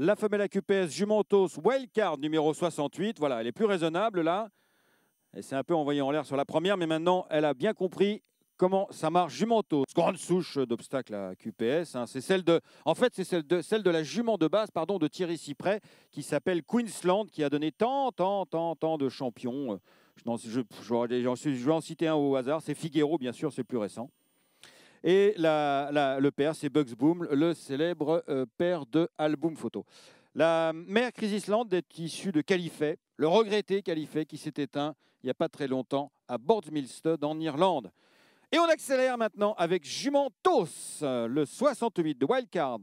La femelle à QPS, Jumentos, Wildcard numéro 68. Voilà, elle est plus raisonnable là. Elle s'est un peu envoyée en l'air sur la première, mais maintenant, elle a bien compris comment ça marche. Jumentos, grande souche d'obstacles à QPS. Hein. C'est celle de, en fait, c'est celle de, celle de la jument de base, pardon, de Thierry Cyprès, qui s'appelle Queensland, qui a donné tant, tant, tant, tant de champions. Euh, je, je vais en citer un au hasard. C'est Figuero, bien sûr, c'est plus récent. Et le père, c'est Bugs Boom, le célèbre euh, père de Album Photo. La mère Chris Island est issue de Califet, le regretté Califet qui s'est éteint il n'y a pas très longtemps à Bordsmilstead en Irlande. Et on accélère maintenant avec Jumentos, le 68 de Wildcard.